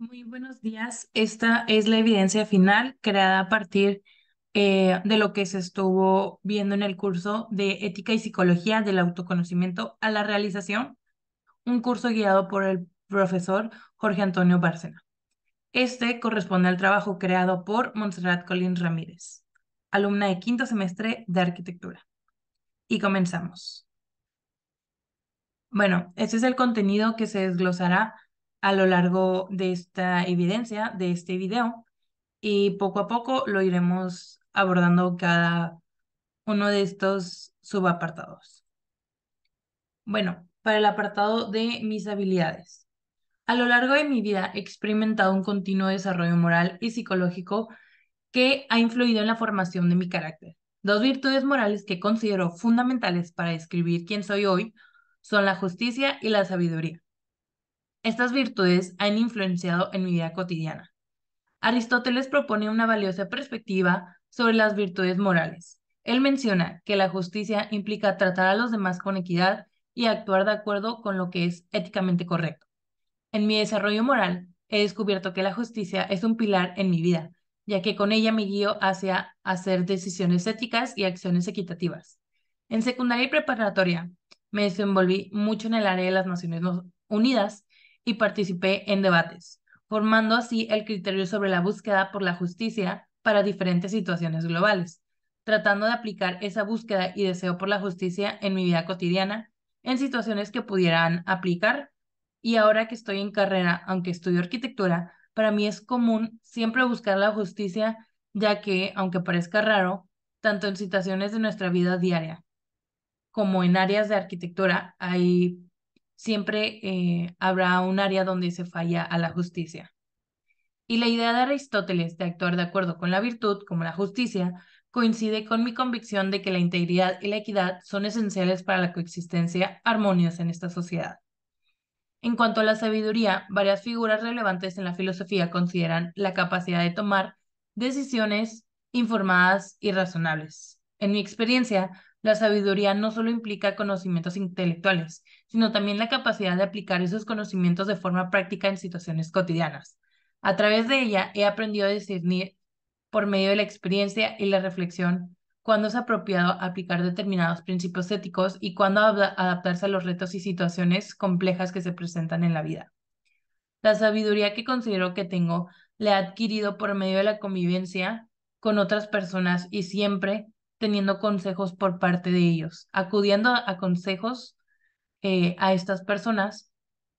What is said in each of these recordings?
Muy buenos días. Esta es la evidencia final creada a partir eh, de lo que se estuvo viendo en el curso de Ética y Psicología del Autoconocimiento a la Realización, un curso guiado por el profesor Jorge Antonio Bárcena. Este corresponde al trabajo creado por Montserrat Colín Ramírez, alumna de quinto semestre de Arquitectura. Y comenzamos. Bueno, este es el contenido que se desglosará a lo largo de esta evidencia, de este video, y poco a poco lo iremos abordando cada uno de estos subapartados. Bueno, para el apartado de mis habilidades. A lo largo de mi vida he experimentado un continuo desarrollo moral y psicológico que ha influido en la formación de mi carácter. Dos virtudes morales que considero fundamentales para describir quién soy hoy son la justicia y la sabiduría. Estas virtudes han influenciado en mi vida cotidiana. Aristóteles propone una valiosa perspectiva sobre las virtudes morales. Él menciona que la justicia implica tratar a los demás con equidad y actuar de acuerdo con lo que es éticamente correcto. En mi desarrollo moral, he descubierto que la justicia es un pilar en mi vida, ya que con ella me guío hacia hacer decisiones éticas y acciones equitativas. En secundaria y preparatoria, me desenvolví mucho en el área de las Naciones Unidas y participé en debates, formando así el criterio sobre la búsqueda por la justicia para diferentes situaciones globales, tratando de aplicar esa búsqueda y deseo por la justicia en mi vida cotidiana, en situaciones que pudieran aplicar. Y ahora que estoy en carrera, aunque estudio arquitectura, para mí es común siempre buscar la justicia, ya que, aunque parezca raro, tanto en situaciones de nuestra vida diaria como en áreas de arquitectura hay siempre eh, habrá un área donde se falla a la justicia. Y la idea de Aristóteles de actuar de acuerdo con la virtud, como la justicia, coincide con mi convicción de que la integridad y la equidad son esenciales para la coexistencia armoniosa en esta sociedad. En cuanto a la sabiduría, varias figuras relevantes en la filosofía consideran la capacidad de tomar decisiones informadas y razonables. En mi experiencia, la sabiduría no solo implica conocimientos intelectuales, sino también la capacidad de aplicar esos conocimientos de forma práctica en situaciones cotidianas. A través de ella he aprendido a discernir por medio de la experiencia y la reflexión cuándo es apropiado aplicar determinados principios éticos y cuándo adaptarse a los retos y situaciones complejas que se presentan en la vida. La sabiduría que considero que tengo la he adquirido por medio de la convivencia con otras personas y siempre teniendo consejos por parte de ellos, acudiendo a, consejos eh, a estas personas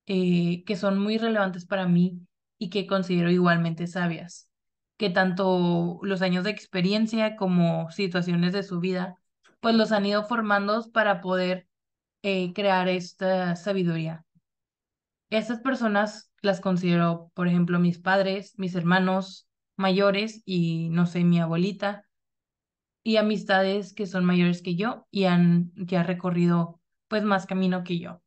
eh, que son muy relevantes para mí y que considero igualmente sabias, que tanto los años de experiencia como situaciones de su vida, pues los han ido formando para poder eh, crear esta sabiduría. Estas personas las considero, por ejemplo, mis padres, mis hermanos mayores y, no sé, mi abuelita, y amistades que son mayores que yo y han ya recorrido pues más camino que yo.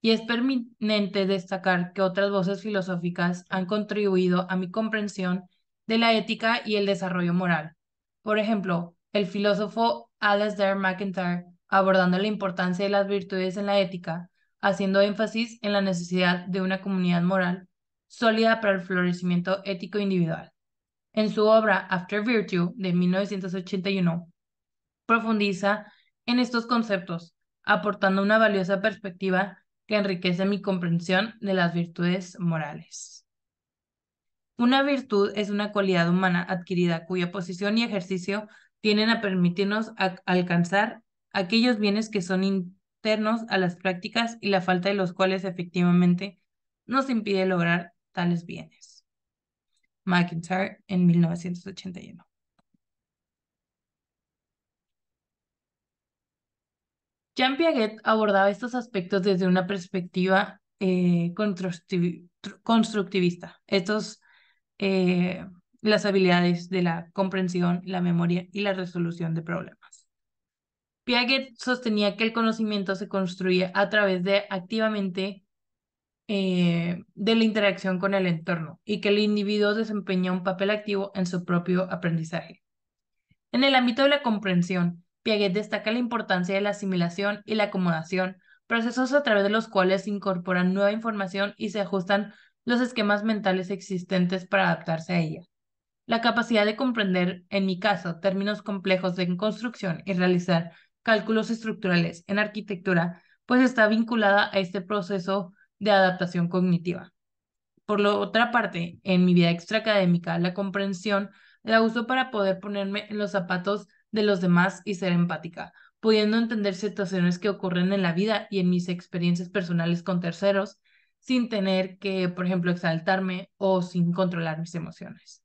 Y es permanente destacar que otras voces filosóficas han contribuido a mi comprensión de la ética y el desarrollo moral. Por ejemplo, el filósofo Alasdair MacIntyre, abordando la importancia de las virtudes en la ética, haciendo énfasis en la necesidad de una comunidad moral sólida para el florecimiento ético individual. En su obra After Virtue de 1981, profundiza en estos conceptos, aportando una valiosa perspectiva que enriquece mi comprensión de las virtudes morales. Una virtud es una cualidad humana adquirida cuya posición y ejercicio tienen a permitirnos alcanzar aquellos bienes que son internos a las prácticas y la falta de los cuales efectivamente nos impide lograr tales bienes. McIntyre en 1981. Jean Piaget abordaba estos aspectos desde una perspectiva eh, constructivista. Estos, eh, las habilidades de la comprensión, la memoria y la resolución de problemas. Piaget sostenía que el conocimiento se construía a través de activamente eh, de la interacción con el entorno y que el individuo desempeña un papel activo en su propio aprendizaje. En el ámbito de la comprensión, Piaget destaca la importancia de la asimilación y la acomodación, procesos a través de los cuales se incorporan nueva información y se ajustan los esquemas mentales existentes para adaptarse a ella. La capacidad de comprender, en mi caso, términos complejos de construcción y realizar cálculos estructurales en arquitectura, pues está vinculada a este proceso de adaptación cognitiva. Por la otra parte, en mi vida extraacadémica, la comprensión la uso para poder ponerme en los zapatos de los demás y ser empática, pudiendo entender situaciones que ocurren en la vida y en mis experiencias personales con terceros, sin tener que, por ejemplo, exaltarme o sin controlar mis emociones.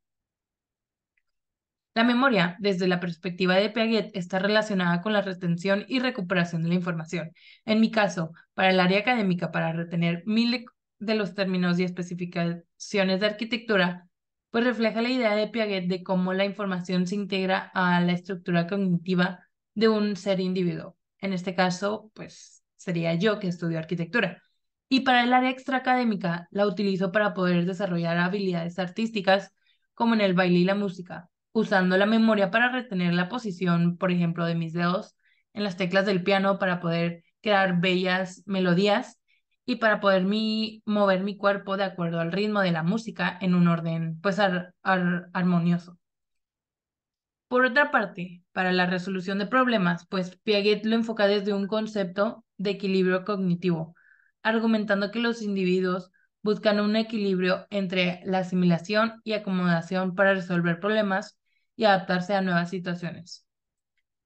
La memoria, desde la perspectiva de Piaget, está relacionada con la retención y recuperación de la información. En mi caso, para el área académica, para retener miles de los términos y especificaciones de arquitectura, pues refleja la idea de Piaget de cómo la información se integra a la estructura cognitiva de un ser individuo. En este caso, pues sería yo que estudio arquitectura. Y para el área extraacadémica, la utilizo para poder desarrollar habilidades artísticas como en el baile y la música, usando la memoria para retener la posición, por ejemplo, de mis dedos en las teclas del piano para poder crear bellas melodías y para poder mi, mover mi cuerpo de acuerdo al ritmo de la música en un orden pues armonioso. Por otra parte, para la resolución de problemas, pues Piaget lo enfoca desde un concepto de equilibrio cognitivo, argumentando que los individuos buscan un equilibrio entre la asimilación y acomodación para resolver problemas y adaptarse a nuevas situaciones.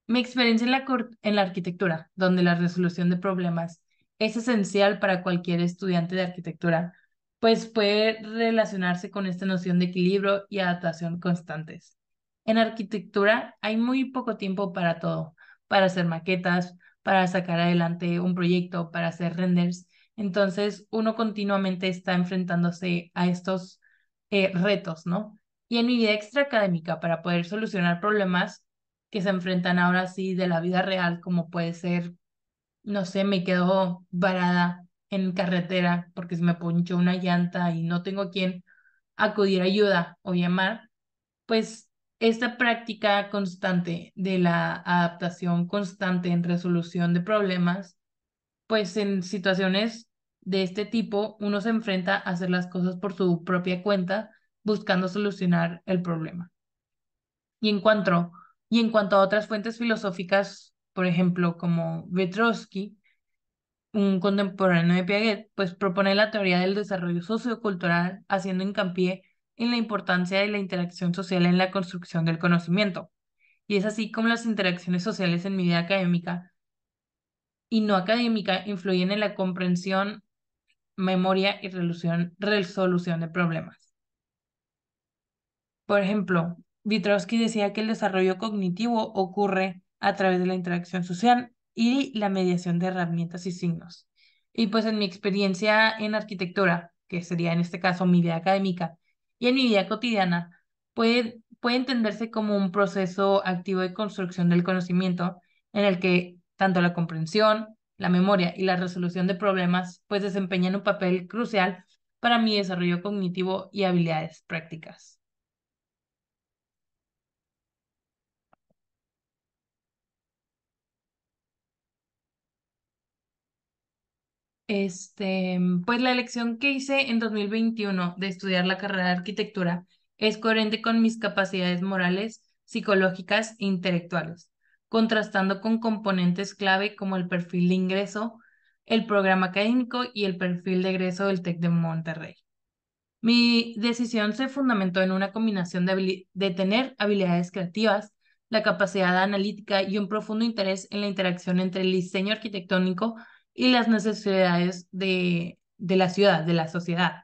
Mi experiencia en la, en la arquitectura, donde la resolución de problemas es esencial para cualquier estudiante de arquitectura, pues puede relacionarse con esta noción de equilibrio y adaptación constantes. En arquitectura hay muy poco tiempo para todo, para hacer maquetas, para sacar adelante un proyecto, para hacer renders. Entonces, uno continuamente está enfrentándose a estos eh, retos, ¿no? y en mi vida extraacadémica para poder solucionar problemas que se enfrentan ahora sí de la vida real, como puede ser, no sé, me quedo varada en carretera porque se me ponchó una llanta y no tengo quien acudir a ayuda o llamar, pues esta práctica constante de la adaptación constante en resolución de problemas, pues en situaciones de este tipo uno se enfrenta a hacer las cosas por su propia cuenta buscando solucionar el problema. Y en cuanto, a otras fuentes filosóficas, por ejemplo, como Vetrovsky, un contemporáneo de Piaget, pues propone la teoría del desarrollo sociocultural, haciendo hincapié en la importancia de la interacción social en la construcción del conocimiento. Y es así como las interacciones sociales en mi vida académica y no académica influyen en la comprensión, memoria y resolución de problemas. Por ejemplo, Vygotsky decía que el desarrollo cognitivo ocurre a través de la interacción social y la mediación de herramientas y signos. Y pues en mi experiencia en arquitectura, que sería en este caso mi vida académica, y en mi vida cotidiana, puede, puede entenderse como un proceso activo de construcción del conocimiento en el que tanto la comprensión, la memoria y la resolución de problemas pues desempeñan un papel crucial para mi desarrollo cognitivo y habilidades prácticas. Este, pues la elección que hice en 2021 de estudiar la carrera de arquitectura es coherente con mis capacidades morales, psicológicas e intelectuales, contrastando con componentes clave como el perfil de ingreso, el programa académico y el perfil de egreso del TEC de Monterrey. Mi decisión se fundamentó en una combinación de, de tener habilidades creativas, la capacidad analítica y un profundo interés en la interacción entre el diseño arquitectónico y las necesidades de, la ciudad, de la sociedad.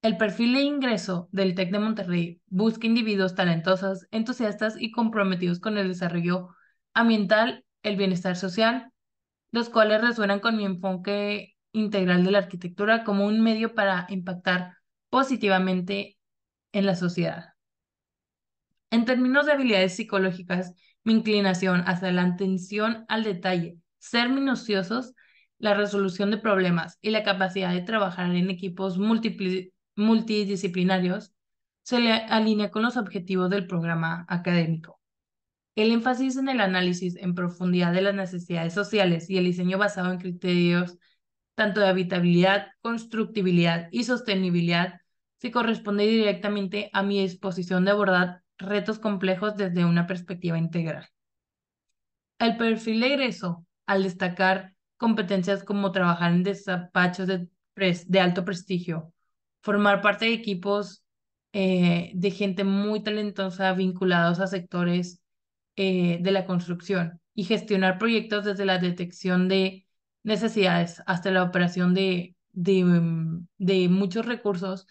El perfil de ingreso del TEC de Monterrey busca individuos talentosos, entusiastas y comprometidos con el desarrollo ambiental, el bienestar social, los cuales resuenan con mi enfoque integral de la arquitectura como un medio para impactar positivamente en la sociedad. En términos de habilidades psicológicas, mi inclinación hacia la atención al detalle, ser minuciosos, la resolución de problemas y la capacidad de trabajar en equipos multidisciplinarios se alinea con los objetivos del programa académico. El énfasis en el análisis en profundidad de las necesidades sociales y el diseño basado en criterios tanto de habitabilidad, constructibilidad y sostenibilidad se corresponde directamente a mi disposición de abordar retos complejos desde una perspectiva integral. El perfil de egreso, al destacar competencias como trabajar en despachos de, de alto prestigio, formar parte de equipos eh, de gente muy talentosa vinculados a sectores eh, de la construcción y gestionar proyectos desde la detección de necesidades hasta la operación de, de, mm, de muchos recursos,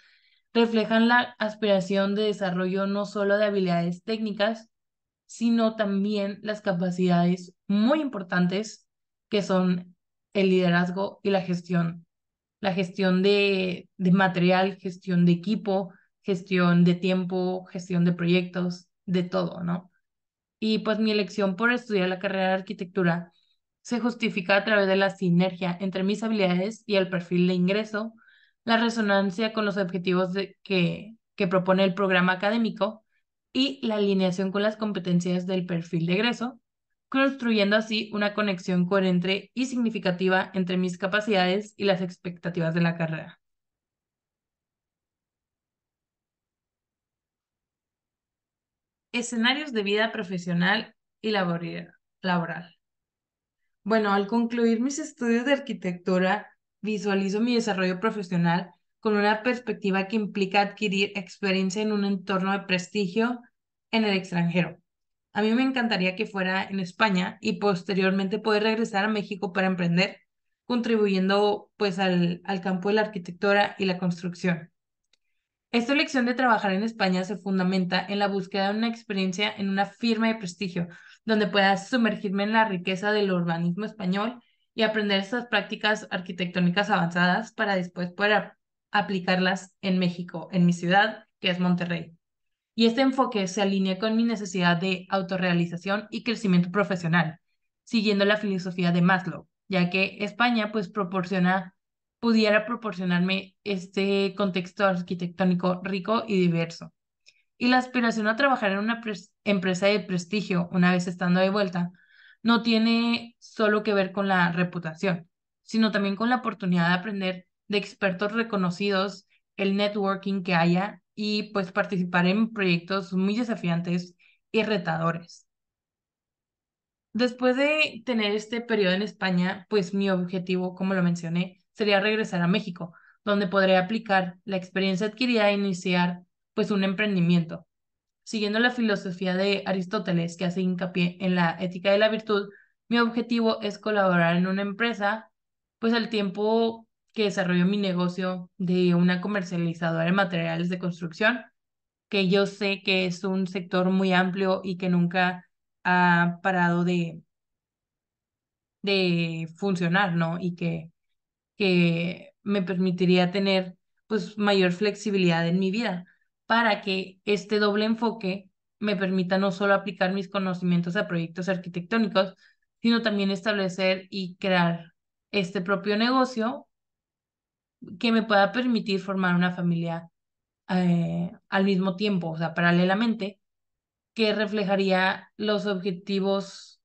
reflejan la aspiración de desarrollo no solo de habilidades técnicas, sino también las capacidades muy importantes que son el liderazgo y la gestión. La gestión de, material, gestión de equipo, gestión de tiempo, gestión de proyectos, de todo, ¿no? Y pues mi elección por estudiar la carrera de arquitectura se justifica a través de la sinergia entre mis habilidades y el perfil de ingreso, la resonancia con los objetivos que, que propone el programa académico y la alineación con las competencias del perfil de egreso, construyendo así una conexión coherente y significativa entre mis capacidades y las expectativas de la carrera. Escenarios de vida profesional y laboral. Bueno, al concluir mis estudios de arquitectura, visualizo mi desarrollo profesional con una perspectiva que implica adquirir experiencia en un entorno de prestigio en el extranjero, a mí me encantaría que fuera en España y posteriormente poder regresar a México para emprender, contribuyendo pues al, al campo de la arquitectura y la construcción. Esta elección de trabajar en España se fundamenta en la búsqueda de una experiencia en una firma de prestigio, donde pueda sumergirme en la riqueza del urbanismo español y aprender estas prácticas arquitectónicas avanzadas para después poder aplicarlas en México, en mi ciudad, que es Monterrey y este enfoque se alinea con mi necesidad de autorrealización y crecimiento profesional, siguiendo la filosofía de Maslow, ya que España pues proporciona pudiera proporcionarme este contexto arquitectónico rico y diverso. Y la aspiración a trabajar en una empresa de prestigio una vez estando de vuelta no tiene solo que ver con la reputación, sino también con la oportunidad de aprender de expertos reconocidos, el networking que haya y pues participar en proyectos muy desafiantes y retadores. Después de tener este periodo en España, pues mi objetivo, como lo mencioné, sería regresar a México, donde podré aplicar la experiencia adquirida e iniciar pues un emprendimiento. Siguiendo la filosofía de Aristóteles, que hace hincapié en la ética de la virtud, mi objetivo es colaborar en una empresa, pues al tiempo que desarrollo mi negocio de una comercializadora de materiales de construcción, que yo sé que es un sector muy amplio y que nunca ha parado de, de funcionar, ¿no? Y que, que me permitiría tener pues mayor flexibilidad en mi vida para que este doble enfoque me permita no solo aplicar mis conocimientos a proyectos arquitectónicos, sino también establecer y crear este propio negocio que me pueda permitir formar una familia eh, al mismo tiempo, o sea, paralelamente, que reflejaría los objetivos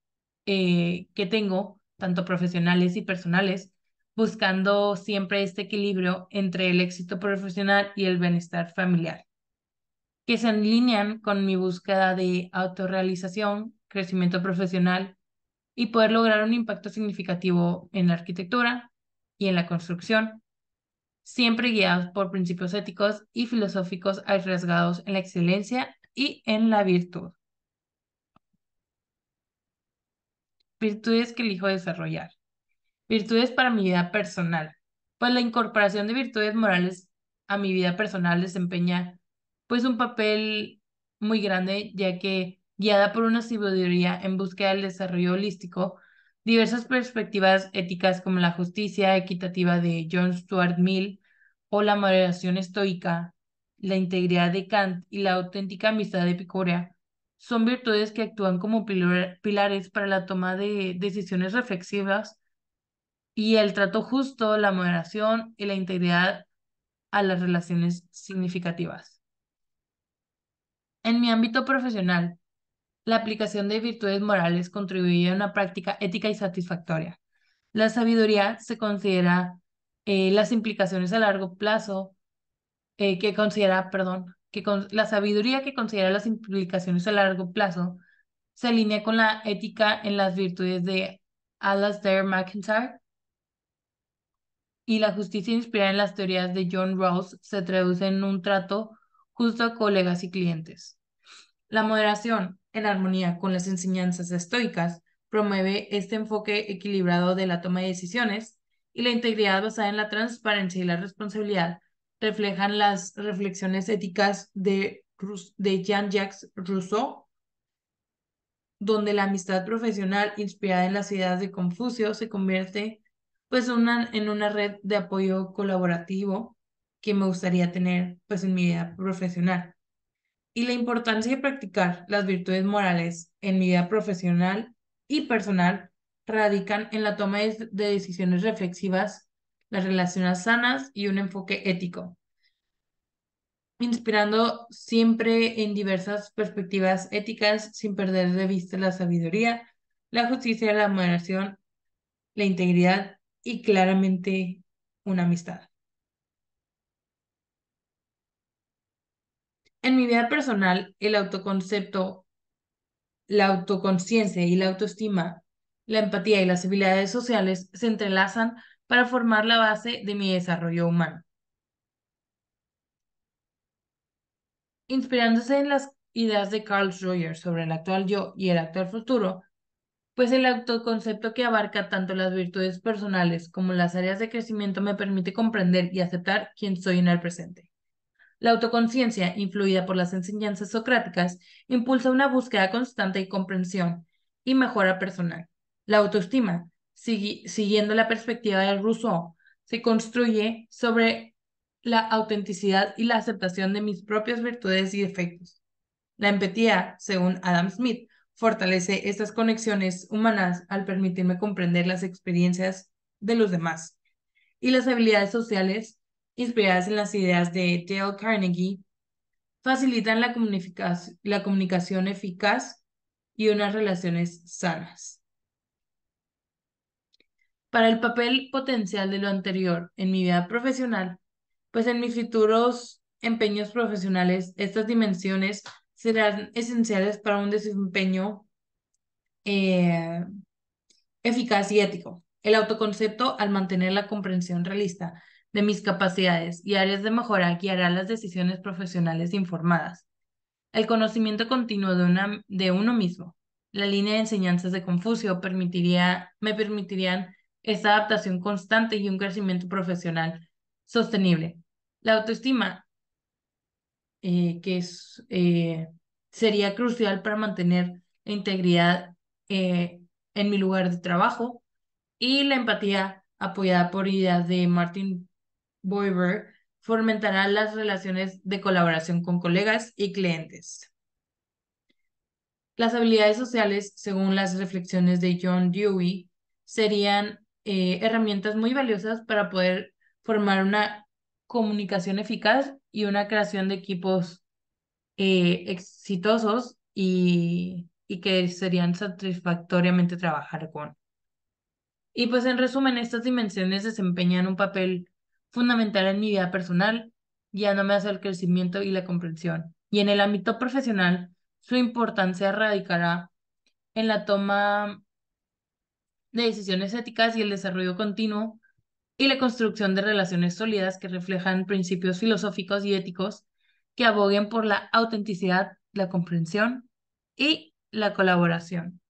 eh, que tengo, tanto profesionales y personales, buscando siempre este equilibrio entre el éxito profesional y el bienestar familiar, que se alinean con mi búsqueda de autorrealización, crecimiento profesional y poder lograr un impacto significativo en la arquitectura y en la construcción, siempre guiados por principios éticos y filosóficos arriesgados en la excelencia y en la virtud. Virtudes que elijo desarrollar. Virtudes para mi vida personal. Pues la incorporación de virtudes morales a mi vida personal desempeña pues un papel muy grande ya que guiada por una sabiduría en búsqueda del desarrollo holístico Diversas perspectivas éticas como la justicia equitativa de John Stuart Mill o la moderación estoica, la integridad de Kant y la auténtica amistad de Picoria son virtudes que actúan como pilares para la toma de decisiones reflexivas y el trato justo, la moderación y la integridad a las relaciones significativas. En mi ámbito profesional, la aplicación de virtudes morales contribuye a una práctica ética y satisfactoria. La sabiduría se considera eh, las implicaciones a largo plazo eh, que considera, perdón, que la sabiduría que considera las implicaciones a largo plazo se alinea con la ética en las virtudes de Alasdair McIntyre y la justicia inspirada en las teorías de John Rawls se traduce en un trato justo a colegas y clientes. La moderación, en armonía con las enseñanzas estoicas, promueve este enfoque equilibrado de la toma de decisiones y la integridad basada en la transparencia y la responsabilidad reflejan las reflexiones éticas de, de Jean-Jacques Rousseau, donde la amistad profesional inspirada en las ideas de Confucio se convierte pues en una red de apoyo colaborativo que me gustaría tener pues en mi vida profesional y la importancia de practicar las virtudes morales en mi vida profesional y personal radican en la toma de decisiones reflexivas, las relaciones sanas y un enfoque ético, inspirando siempre en diversas perspectivas éticas sin perder de vista la sabiduría, la justicia, la moderación, la integridad y claramente una amistad. En mi vida personal, el autoconcepto, la autoconciencia y la autoestima, la empatía y las habilidades sociales se entrelazan para formar la base de mi desarrollo humano. Inspirándose en las ideas de Carl Rogers sobre el actual yo y el actual futuro, pues el autoconcepto que abarca tanto las virtudes personales como las áreas de crecimiento me permite comprender y aceptar quién soy en el presente. La autoconciencia, influida por las enseñanzas socráticas, impulsa una búsqueda constante y comprensión y mejora personal. La autoestima, siguiendo la perspectiva de Rousseau, se construye sobre la autenticidad y la aceptación de mis propias virtudes y defectos. La empatía, según Adam Smith, fortalece estas conexiones humanas al permitirme comprender las experiencias de los demás. Y las habilidades sociales inspiradas en las ideas de Dale Carnegie, facilitan la, la comunicación eficaz y unas relaciones sanas. Para el papel potencial de lo anterior en mi vida profesional, pues en mis futuros empeños profesionales, estas dimensiones serán esenciales para un desempeño eh, eficaz y ético. El autoconcepto al mantener la comprensión realista de mis capacidades y áreas de mejora harán las decisiones profesionales informadas. El conocimiento continuo de, de uno mismo. La línea de enseñanzas de Confucio permitiría, me permitirían esa adaptación constante y un crecimiento profesional sostenible. La autoestima, eh, que es, eh, sería crucial para mantener la integridad eh, en mi lugar de trabajo, y la empatía apoyada por ideas de Martin Boiber fomentará las relaciones de colaboración con colegas y clientes. Las habilidades sociales, según las reflexiones de John Dewey, serían eh, herramientas muy valiosas para poder formar una comunicación eficaz y una creación de equipos eh, exitosos y, y que serían satisfactoriamente trabajar con. Y pues en resumen, estas dimensiones desempeñan un papel fundamental en mi vida personal, guiándome hacia el crecimiento y la comprensión. Y en el ámbito profesional, su importancia radicará en la toma de decisiones éticas y el desarrollo continuo y la construcción de relaciones sólidas que reflejan principios filosóficos y éticos que aboguen por la autenticidad, la comprensión y la colaboración.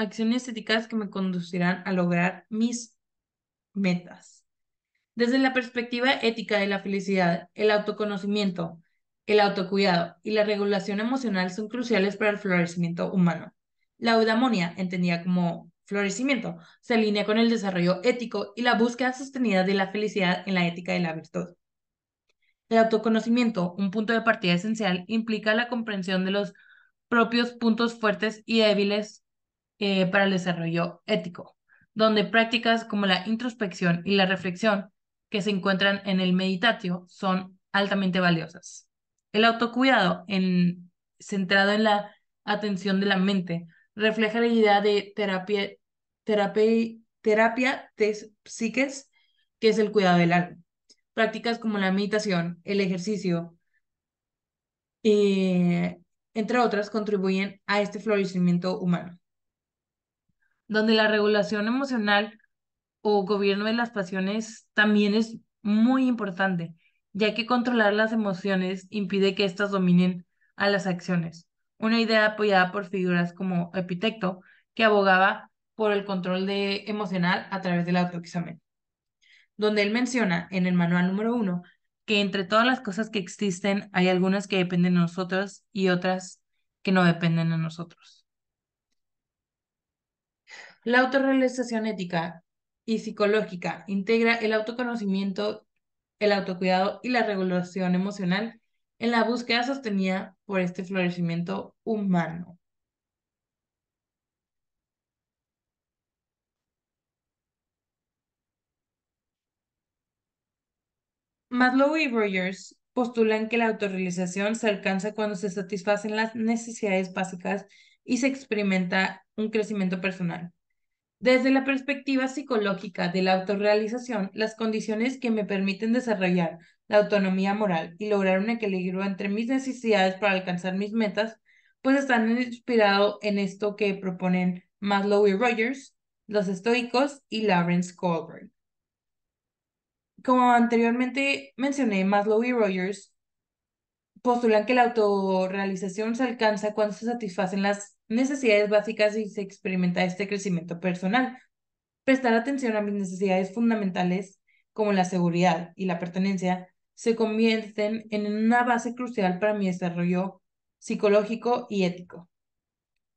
acciones éticas que me conducirán a lograr mis metas. Desde la perspectiva ética de la felicidad, el autoconocimiento, el autocuidado y la regulación emocional son cruciales para el florecimiento humano. La eudaimonia, entendida como florecimiento, se alinea con el desarrollo ético y la búsqueda sostenida de la felicidad en la ética de la virtud. El autoconocimiento, un punto de partida esencial, implica la comprensión de los propios puntos fuertes y débiles eh, para el desarrollo ético, donde prácticas como la introspección y la reflexión que se encuentran en el meditatio son altamente valiosas. El autocuidado en, centrado en la atención de la mente refleja la idea de terapia, terapia, psiques, que es el cuidado del alma. Prácticas como la meditación, el ejercicio, eh, entre otras, contribuyen a este florecimiento humano donde la regulación emocional o gobierno de las pasiones también es muy importante, ya que controlar las emociones impide que éstas dominen a las acciones, una idea apoyada por figuras como Epitecto, que abogaba por el control de emocional a través del autoexamen, donde él menciona en el manual número uno que entre todas las cosas que existen hay algunas que dependen de nosotros y otras que no dependen de nosotros. La autorrealización ética y psicológica integra el autoconocimiento, el autocuidado y la regulación emocional en la búsqueda sostenida por este florecimiento humano. Maslow y Rogers postulan que la autorrealización se alcanza cuando se satisfacen las necesidades básicas y se experimenta un crecimiento personal. Desde la perspectiva psicológica de la autorrealización, las condiciones que me permiten desarrollar la autonomía moral y lograr un equilibrio entre mis necesidades para alcanzar mis metas, pues están inspirado en esto que proponen Maslow y Rogers, los estoicos y Lawrence Kohlberg. Como anteriormente mencioné, Maslow y Rogers postulan que la autorrealización se alcanza cuando se satisfacen las necesidades básicas y se experimenta este crecimiento personal. Prestar atención a mis necesidades fundamentales como la seguridad y la pertenencia se convierten en una base crucial para mi desarrollo psicológico y ético.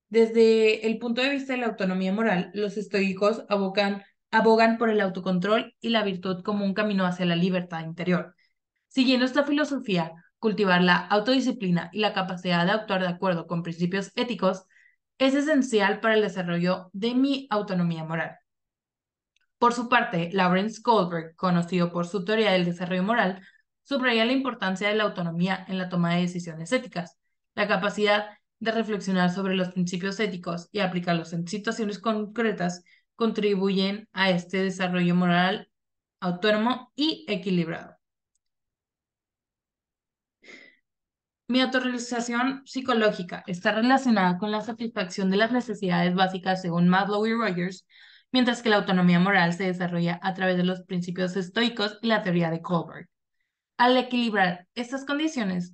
Desde el punto de vista de la autonomía moral, los estoicos abogan, abogan por el autocontrol y la virtud como un camino hacia la libertad interior. Siguiendo esta filosofía, cultivar la autodisciplina y la capacidad de actuar de acuerdo con principios éticos es esencial para el desarrollo de mi autonomía moral. Por su parte, Lawrence Goldberg, conocido por su teoría del desarrollo moral, subraya la importancia de la autonomía en la toma de decisiones éticas, la capacidad de reflexionar sobre los principios éticos y aplicarlos en situaciones concretas contribuyen a este desarrollo moral autónomo y equilibrado. Mi autorrealización psicológica está relacionada con la satisfacción de las necesidades básicas según Maslow y Rogers, mientras que la autonomía moral se desarrolla a través de los principios estoicos y la teoría de Kohlberg. Al equilibrar estas condiciones,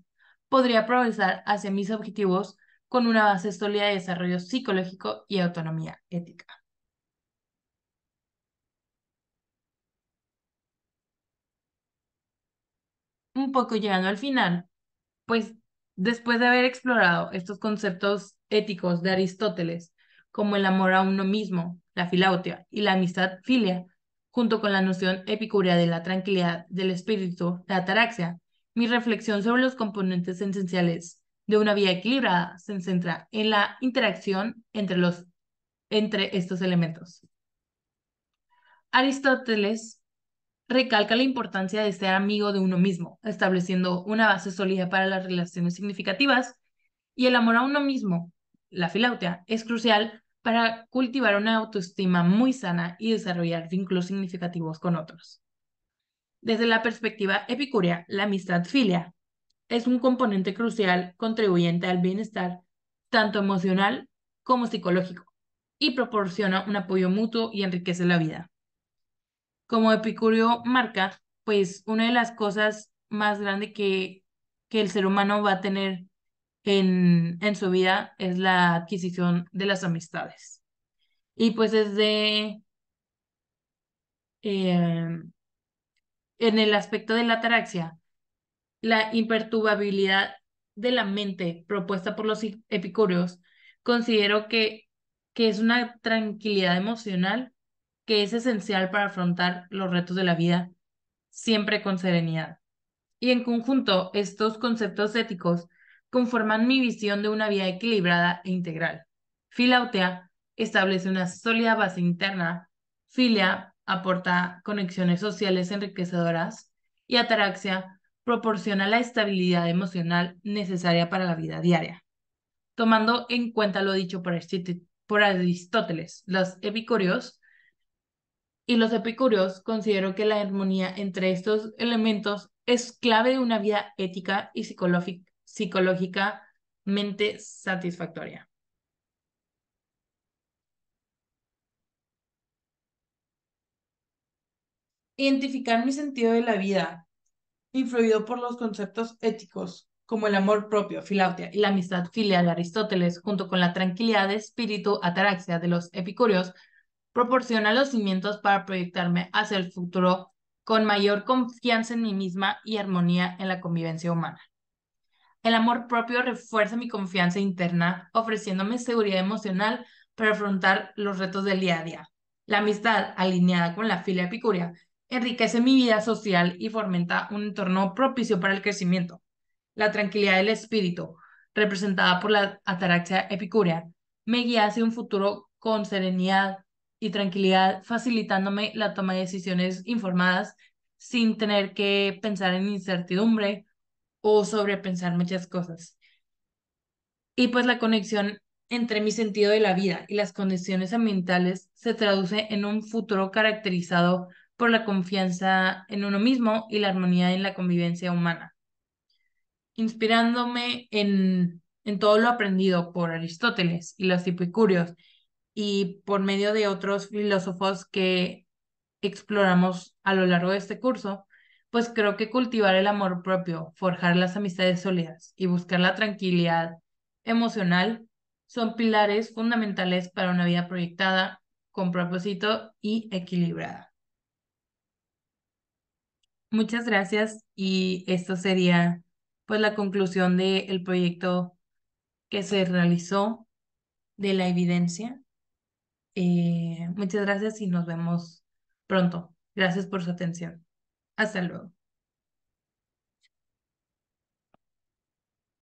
podría progresar hacia mis objetivos con una base sólida de desarrollo psicológico y autonomía ética. Un poco llegando al final, pues Después de haber explorado estos conceptos éticos de Aristóteles, como el amor a uno mismo, la filautia y la amistad filia, junto con la noción epicúrea de la tranquilidad del espíritu, la ataraxia, mi reflexión sobre los componentes esenciales de una vida equilibrada se centra en la interacción entre, los, entre estos elementos. Aristóteles recalca la importancia de ser amigo de uno mismo, estableciendo una base sólida para las relaciones significativas y el amor a uno mismo, la filautea, es crucial para cultivar una autoestima muy sana y desarrollar vínculos significativos con otros. Desde la perspectiva epicúrea, la amistad filia es un componente crucial contribuyente al bienestar tanto emocional como psicológico y proporciona un apoyo mutuo y enriquece la vida como Epicurio marca, pues una de las cosas más grandes que, que el ser humano va a tener en, en su vida es la adquisición de las amistades. Y pues es de, em, en el aspecto de la ataraxia, la imperturbabilidad de la mente propuesta por los epicúreos, considero que, que es una tranquilidad emocional que es esencial para afrontar los retos de la vida, siempre con serenidad. Y en conjunto, estos conceptos éticos conforman mi visión de una vida equilibrada e integral. Filautea establece una sólida base interna, Filia aporta conexiones sociales enriquecedoras y Ataraxia proporciona la estabilidad emocional necesaria para la vida diaria. Tomando en cuenta lo dicho por, Aristóteles, los epicúreos y los epicúreos considero que la armonía entre estos elementos es clave de una vida ética y psicológicamente satisfactoria. Identificar mi sentido de la vida, influido por los conceptos éticos como el amor propio, filautia, y la amistad filial de Aristóteles, junto con la tranquilidad de espíritu ataraxia de los epicúreos, proporciona los cimientos para proyectarme hacia el futuro con mayor confianza en mí misma y armonía en la convivencia humana. El amor propio refuerza mi confianza interna, ofreciéndome seguridad emocional para afrontar los retos del día a día. La amistad, alineada con la filia epicúrea, enriquece mi vida social y fomenta un entorno propicio para el crecimiento. La tranquilidad del espíritu, representada por la ataraxia epicúrea, me guía hacia un futuro con serenidad, y tranquilidad, facilitándome la toma de decisiones informadas sin tener que pensar en incertidumbre o sobrepensar muchas cosas. Y pues la conexión entre mi sentido de la vida y las condiciones ambientales se traduce en un futuro caracterizado por la confianza en uno mismo y la armonía en la convivencia humana. Inspirándome en, todo lo aprendido por Aristóteles y los epicúreos y por medio de otros filósofos que exploramos a lo largo de este curso, pues creo que cultivar el amor propio, forjar las amistades sólidas y buscar la tranquilidad emocional son pilares fundamentales para una vida proyectada con propósito y equilibrada. Muchas gracias y esto sería pues la conclusión del proyecto que se realizó de la evidencia eh, muchas gracias y nos vemos pronto. Gracias por su atención. Hasta luego.